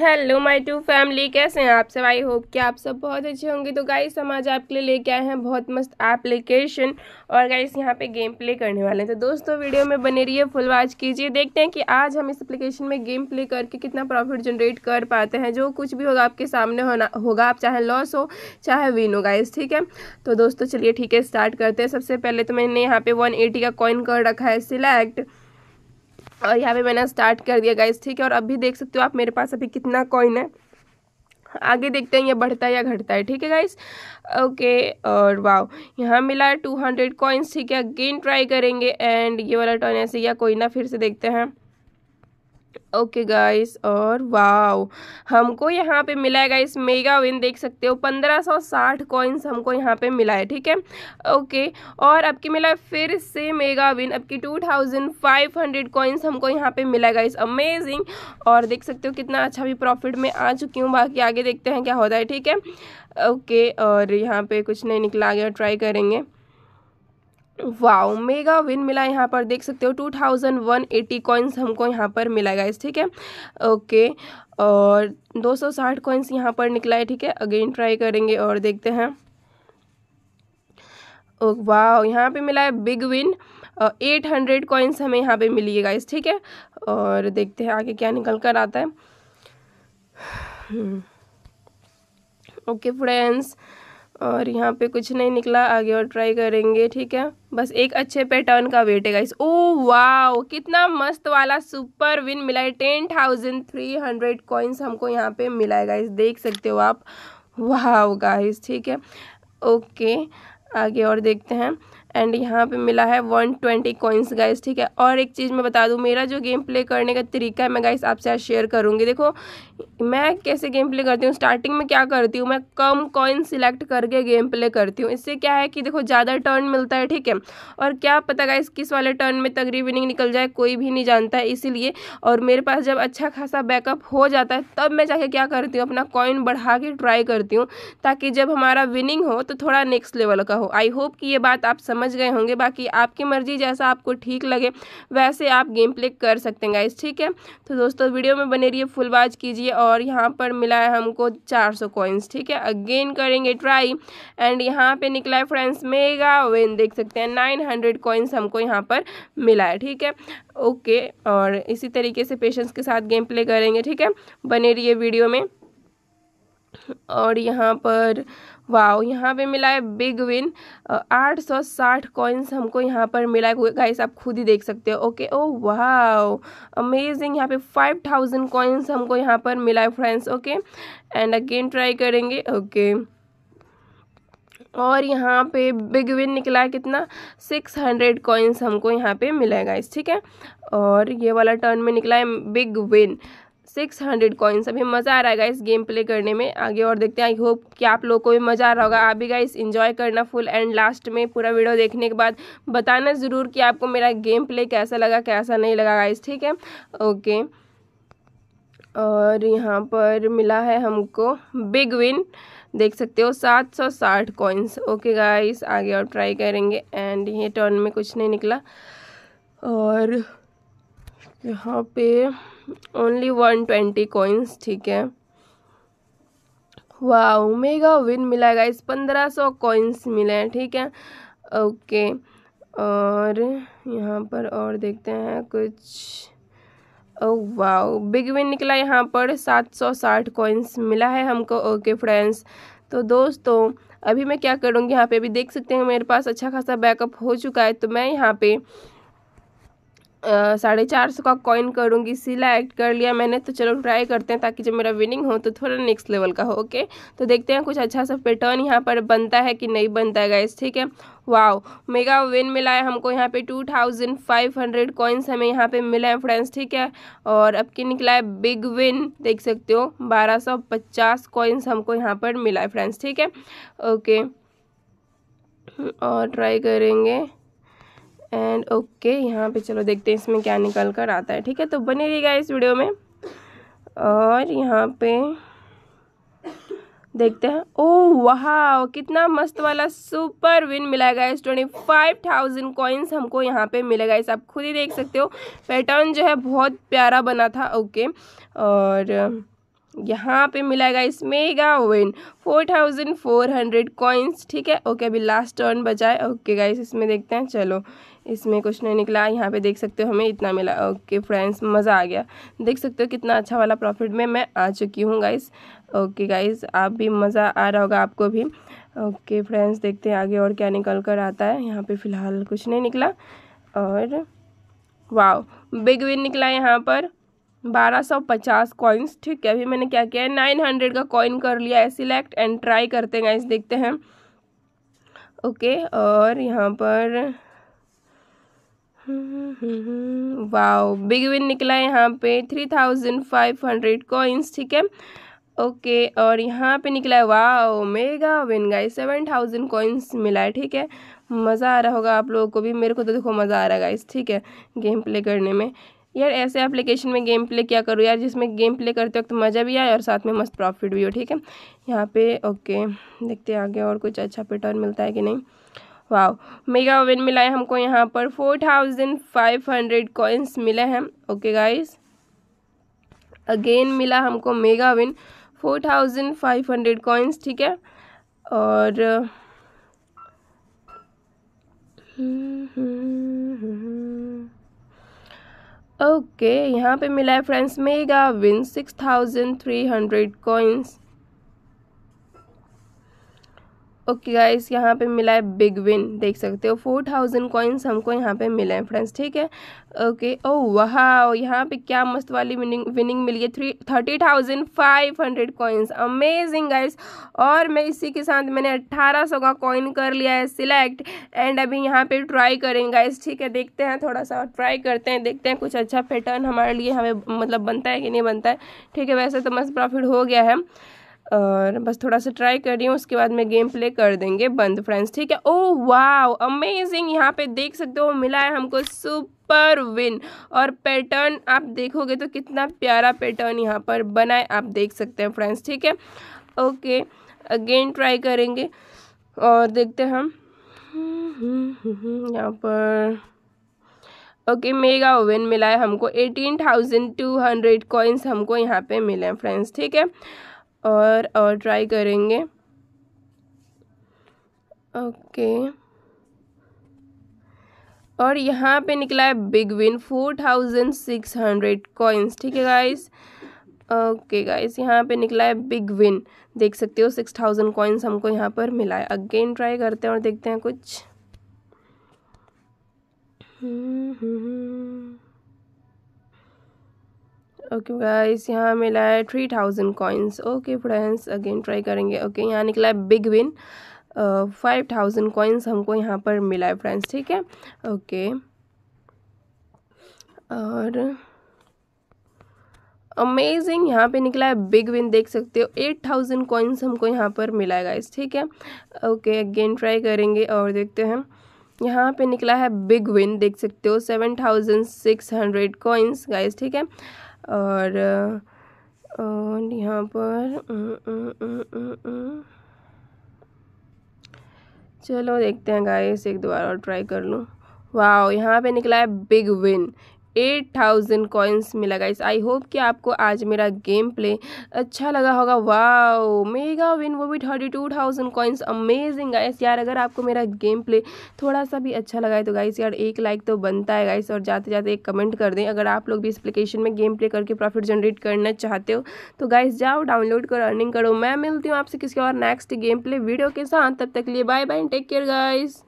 Hello my to family कैसे हैं आप सब आई होप कि आप सब बहुत अच्छे होंगे तो गाइस हम आज आपके लिए लेके आए हैं बहुत मस्त एप्लीकेशन और गाइस यहाँ पे गेम प्ले करने वाले हैं तो दोस्तों वीडियो में बने रहिए फुल वाच कीजिए देखते हैं कि आज हम इस एप्लीकेशन में गेम प्ले करके कितना प्रॉफिट जनरेट कर पाते हैं जो कुछ भी होगा आपके सामने होना होगा आप चाहे लॉस हो चाहे विन हो गाइस ठीक है तो दोस्तों चलिए ठीक है स्टार्ट करते हैं सबसे पहले तो मैंने यहाँ पर वन का कॉइन कर रखा है सिलेक्ट और यहाँ पे मैंने स्टार्ट कर दिया गाइस ठीक है और अभी देख सकते हो आप मेरे पास अभी कितना कॉइन है आगे देखते हैं ये बढ़ता है या घटता है ठीक है गाइस ओके और वाओ यहाँ मिला है टू हंड्रेड कॉइन्स ठीक है अगेन ट्राई करेंगे एंड ये वाला टॉइन ऐसे या कोई ना फिर से देखते हैं ओके okay गाइस और वाओ हमको यहाँ पे मिला है गाइस मेगा विन देख सकते हो पंद्रह सौ साठ कॉइन्स हमको यहाँ पे मिला है ठीक है ओके और अब की मिला है फिर से मेगा विन अब की two thousand five hundred coins हमको यहाँ पे मिला है गाइस अमेजिंग और देख सकते हो कितना अच्छा भी प्रॉफिट में आ चुकी हूँ बाकी आगे देखते हैं क्या होता है ठीक है ओके और यहाँ पर कुछ नहीं निकला आगे ट्राई करेंगे वाओ मेगा विन मिला यहाँ पर देख सकते हो two thousand one eighty coins हमको यहाँ पर मिला इस ठीक है ओके और दो सौ साठ कॉइन्स यहाँ पर निकला है ठीक है अगेन ट्राई करेंगे और देखते हैं वाह यहाँ पे मिला है big win eight hundred coins हमें यहाँ पे मिली है गाइस ठीक है और देखते हैं आगे क्या निकल कर आता है ओके hmm. फ्रेंड्स और यहाँ पे कुछ नहीं निकला आगे और ट्राई करेंगे ठीक है बस एक अच्छे पैटर्न का वेट है गाइस ओ वाओ कितना मस्त वाला सुपर विन मिला है ten thousand three hundred coins हमको यहाँ पे मिला है गाइस देख सकते हो आप वाओ गाइस ठीक है ओके आगे और देखते हैं एंड यहाँ पे मिला है वन ट्वेंटी कॉइन्स गाइस ठीक है और एक चीज़ मैं बता दूँ मेरा जो गेम प्ले करने का तरीका है मैं गाइस आपसे आज शेयर करूँगी देखो मैं कैसे गेम प्ले करती हूँ स्टार्टिंग में क्या करती हूँ मैं कम कॉइन सिलेक्ट करके गेम प्ले करती हूँ इससे क्या है कि देखो ज़्यादा टर्न मिलता है ठीक है और क्या पता गाइस किस वाले टर्न में तगड़ी विनिंग निकल जाए कोई भी नहीं जानता है इसीलिए और मेरे पास जब अच्छा खासा बैकअप हो जाता है तब मैं जाके क्या करती हूँ अपना कॉइन बढ़ा के ट्राई करती हूँ ताकि जब हमारा विनिंग हो तो थोड़ा नेक्स्ट लेवल का हो आई होप कि ये बात आप समझ समझ गए होंगे बाकी आपकी मर्जी जैसा आपको ठीक लगे वैसे आप गेम प्ले कर सकते हैं गाइज ठीक है तो दोस्तों वीडियो में बने रहिए वाच कीजिए और यहाँ पर मिला है हमको चार सौ कॉइन्स ठीक है अगेन करेंगे ट्राई एंड यहाँ पे निकला है फ्रेंड्स मेगा वेन देख सकते हैं नाइन हंड्रेड कॉइन्स हमको यहाँ पर मिला है ठीक है ओके और इसी तरीके से पेशेंस के साथ गेम प्ले करेंगे ठीक है बने रहिए वीडियो में और यहाँ पर वाओ यहाँ पे मिला है बिग विन आठ सौ साठ कॉइन्स हमको यहाँ पर मिला है गाइस आप खुद ही देख सकते हो ओके ओ वाओ अमेजिंग यहाँ पे फाइव थाउजेंड कॉइन्स हमको यहाँ पर मिला है friends okay and again try करेंगे ओके और यहाँ पे बिग विन निकला है कितना सिक्स हंड्रेड कॉइन्स हमको यहाँ पे मिला है गाइस ठीक है और ये वाला टर्न में निकला है big win six hundred coins अभी मज़ा आ रहा है गाइस गेम प्ले करने में आगे और देखते हैं आई होप कि आप लोगों को भी मज़ा आ रहा होगा आप भी गाइस इन्जॉय करना फुल एंड लास्ट में पूरा वीडियो देखने के बाद बताना ज़रूर कि आपको मेरा गेम प्ले कैसा लगा कैसा नहीं लगा गाइस ठीक है ओके और यहाँ पर मिला है हमको बिग विन देख सकते हो सात सौ साठ कॉइन्स ओके गाइस आगे और ट्राई करेंगे एंड ये टर्न में कुछ नहीं निकला और यहाँ पे ओनली वन ट्वेंटी कॉइन्स ठीक है वाह मेगा विन मिला इस पंद्रह सौ कॉइन्स मिले हैं ठीक है ओके और यहाँ पर और देखते हैं कुछ वाह बिग विन निकला यहाँ पर सात सौ साठ कॉइन्स मिला है हमको ओके फ्रेंड्स तो दोस्तों अभी मैं क्या करूँगी यहाँ पे अभी देख सकते हैं मेरे पास अच्छा खासा बैकअप हो चुका है तो मैं यहाँ पे साढ़े चार सौ का कॉइन करूँगी एक्ट कर लिया मैंने तो चलो ट्राई करते हैं ताकि जब मेरा विनिंग हो तो थोड़ा नेक्स्ट लेवल का हो ओके तो देखते हैं कुछ अच्छा सा पैटर्न यहाँ पर बनता है कि नहीं बनता है गाइस ठीक है वाओ मेगा विन मिला है हमको यहाँ पे two thousand five hundred coins हमें यहाँ पे मिला है फ्रेंड्स ठीक है और अब की निकला है बिग विन देख सकते हो बारह सौ पचास कॉइन्स हमको यहाँ पर मिला है फ्रेंड्स ठीक है ओके और ट्राई करेंगे एंड ओके okay, यहाँ पे चलो देखते हैं इसमें क्या निकल कर आता है ठीक है तो बने रहिएगा इस वीडियो में और यहाँ पे देखते हैं ओ oh, वाह कितना मस्त वाला सुपर विन मिला इस ट्वेंटी फाइव थाउजेंड कॉइन्स हमको यहाँ पे मिलेगा इस आप खुद ही देख सकते हो पैटर्न जो है बहुत प्यारा बना था ओके और यहाँ पे मिलाएगा इस mega win four thousand four hundred coins ठीक है ओके अभी लास्ट टर्न बचा है ओके गाइस इसमें देखते हैं चलो इसमें कुछ नहीं निकला यहाँ पे देख सकते हो हमें इतना मिला ओके फ्रेंड्स मज़ा आ गया देख सकते हो कितना अच्छा वाला प्रॉफिट में मैं आ चुकी हूँ गाइस ओके गाइस आप भी मज़ा आ रहा होगा आपको भी ओके फ्रेंड्स देखते हैं आगे और क्या निकल कर आता है यहाँ पर फ़िलहाल कुछ नहीं निकला और वाह बिग विन निकला यहाँ पर बारह सौ पचास कॉइन्स ठीक है अभी मैंने क्या किया है नाइन हंड्रेड का कॉइन कर लिया है सिलेक्ट एंड ट्राई करते हैं इस देखते हैं ओके और यहाँ पर वाओ बिग विन निकला है यहाँ पे three thousand five hundred coins ठीक है ओके और यहाँ पे निकला है वाह mega win guys seven thousand coins मिला है ठीक है मज़ा आ रहा होगा आप लोगों को भी मेरे को तो देखो मज़ा आ रहा है गाइस ठीक है गेम प्ले करने में यार ऐसे एप्लीकेशन में गेम प्ले क्या करूँ यार जिसमें गेम प्ले करते वक्त मज़ा भी आए और साथ में मस्त प्रॉफिट भी हो ठीक है यहाँ पे ओके देखते हैं आगे और कुछ अच्छा पेटर्न मिलता है कि नहीं वाह मेगा ओवन मिला है हमको यहाँ पर four thousand five hundred coins मिले हैं ओके गाइस अगेन मिला हमको mega win four thousand five hundred coins ठीक है और हुँ, हुँ, हुँ, ओके यहाँ पे मिला है friends mega win six thousand three hundred coins okay guys यहाँ पे मिला है बिग विन देख सकते हो फोर थाउजेंड कॉइन्स हमको यहाँ पे मिले हैं फ्रेंड्स ठीक है ओके ओ वहाँ यहाँ पे क्या मस्त वाली विनिंग विनिंग मिली है three thirty thousand five hundred coins amazing guys और मैं इसी के साथ मैंने अट्ठारह सौ का कॉइन कर लिया है सिलेक्ट एंड अभी यहाँ पर ट्राई करेंगे गाइस ठीक है देखते हैं थोड़ा सा ट्राई करते हैं देखते हैं कुछ अच्छा पैटर्न हमारे लिए हमें मतलब बनता है कि नहीं बनता है ठीक है वैसे तो मस्त प्रॉफिट हो गया है और बस थोड़ा सा ट्राई कर रही हूँ उसके बाद मैं गेम प्ले कर देंगे बंद फ्रेंड्स ठीक है ओ वाओ अमेजिंग यहाँ पे देख सकते हो मिला है हमको सुपर विन और पैटर्न आप देखोगे तो कितना प्यारा पैटर्न यहाँ पर बना है आप देख सकते हैं फ्रेंड्स ठीक है ओके अगेन ट्राई करेंगे और देखते हैं हम यहाँ पर ओके मेगा ओवन मिला है हमको eighteen thousand two hundred coins हमको यहाँ पे मिले हैं फ्रेंड्स ठीक है और और ट्राई करेंगे ओके और यहाँ पे निकला है big win four thousand six hundred coins ठीक है गाइस ओके गाइस यहाँ पे निकला है बिग विन देख सकते हो सिक्स थाउजेंड कॉइन्स हमको यहाँ पर मिला है अगेन ट्राई करते हैं और देखते हैं कुछ हम्म, हम्म, हम्म। ओके गाइस यहाँ मिला है three thousand coins okay friends again try करेंगे ओके okay, यहाँ निकला है big win five thousand coins हमको यहाँ पर मिला है फ्रेंड्स ठीक है ओके okay. और अमेजिंग यहाँ पे निकला है बिग विन देख सकते हो एट थाउजेंड कॉइन्स हमको यहाँ पर मिला है गाइस ठीक है ओके अगेन ट्राई करेंगे और देखते हैं यहाँ पे निकला है बिग विन देख सकते हो seven thousand six hundred coins guys ठीक है और और यहाँ पर चलो देखते हैं गाइस एक दो बार और ट्राई कर लूँ वाह यहाँ पे निकला है big win eight thousand coins मिला गाइस आई होप कि आपको आज मेरा गेम प्ले अच्छा लगा होगा वाओ मेगा विन वो भी thirty two thousand coins amazing guys यार अगर आपको मेरा गेम प्ले थोड़ा सा भी अच्छा लगा है तो गाइस यार एक लाइक तो बनता है गाइस और जाते जाते एक कमेंट कर दें अगर आप लोग भी इस एप्लीकेशन में गेम प्ले करके प्रॉफिट जनरेट करना चाहते हो तो गाइस जाओ डाउनलोड करो अर्निंग करो मैं मिलती हूँ आपसे किसी और नेक्स्ट गेम प्ले वीडियो के साथ तब तक लिए bye bye take care guys